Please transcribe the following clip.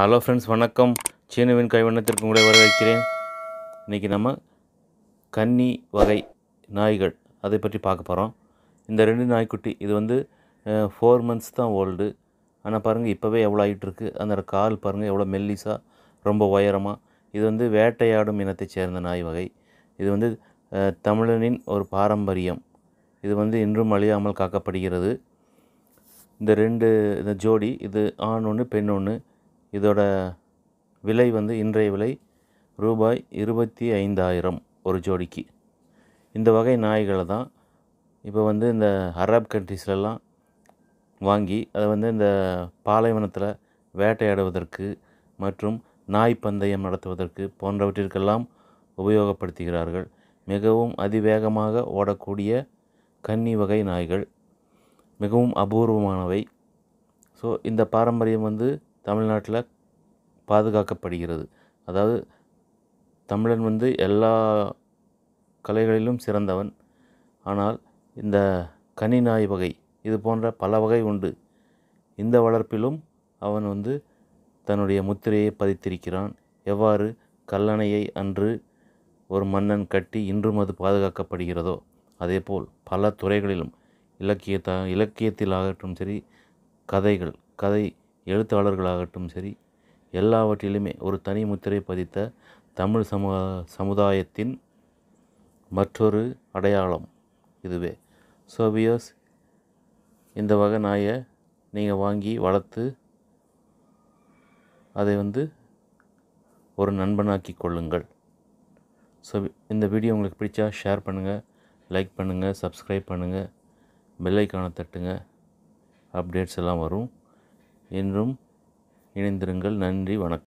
hello friends வணக்கம் சீனவின் கைவண்ணத்திற்கு உங்களை வரவேற்கிறேன் இன்றைக்கி நம்ம கன்னி வகை நாய்கள் அதை பற்றி பார்க்க போகிறோம் இந்த ரெண்டு நாய்க்குட்டி இது வந்து ஃபோர் மந்த்ஸ் தான் ஓல்டு ஆனால் பாருங்கள் இப்போவே எவ்வளோ ஆகிட்டுருக்கு அந்த கால் பாருங்கள் எவ்வளோ மெல்லிஸாக ரொம்ப உயரமாக இது வந்து வேட்டையாடும் இனத்தைச் சேர்ந்த நாய் வகை இது வந்து தமிழனின் ஒரு பாரம்பரியம் இது வந்து இன்றும் அழியாமல் காக்கப்படுகிறது இந்த ரெண்டு இந்த ஜோடி இது ஆண் ஒன்று பெண் ஒன்று இதோட விலை வந்து இன்றைய விலை ரூபாய் இருபத்தி ஐந்தாயிரம் ஒரு ஜோடிக்கு இந்த வகை நாய்களை தான் இப்போ வந்து இந்த அரப் கண்ட்ரீஸ்லலாம் வாங்கி அதை வந்து இந்த பாலைவனத்தில் வேட்டையாடுவதற்கு மற்றும் நாய் பந்தயம் நடத்துவதற்கு போன்றவற்றிற்கெல்லாம் உபயோகப்படுத்துகிறார்கள் மிகவும் அதிவேகமாக ஓடக்கூடிய கன்னி வகை நாய்கள் மிகவும் அபூர்வமானவை ஸோ இந்த பாரம்பரியம் வந்து தமிழ்நாட்டில் பாதுகாக்கப்படுகிறது அதாவது தமிழன் வந்து எல்லா கலைகளிலும் சிறந்தவன் ஆனால் இந்த கனிநாய் வகை இது போன்ற பல வகை உண்டு இந்த வளர்ப்பிலும் அவன் வந்து தன்னுடைய முத்திரையை பதித்திருக்கிறான் எவ்வாறு கல்லணையை அன்று ஒரு மன்னன் கட்டி இன்றும் அது பாதுகாக்கப்படுகிறதோ அதேபோல் பல துறைகளிலும் இலக்கியத்த இலக்கியத்தில் ஆகட்டும் சரி கதைகள் கதை எழுத்தாளர்களாகட்டும் சரி எல்லாவற்றிலுமே ஒரு தனி முத்திரை பதித்த தமிழ் சமூக சமுதாயத்தின் மற்றொரு அடையாளம் இதுவே சோபியோஸ் இந்த வகை நாயை நீங்கள் வாங்கி வளர்த்து அதை வந்து ஒரு நண்பனாக்கி கொள்ளுங்கள் ஸோ இந்த வீடியோ உங்களுக்கு பிடிச்சா ஷேர் பண்ணுங்கள் லைக் பண்ணுங்கள் சப்ஸ்கிரைப் பண்ணுங்கள் பெல்லைக்கான தட்டுங்க அப்டேட்ஸ் எல்லாம் வரும் என்றும் இணைந்திருங்கள் நன்றி வணக்கம்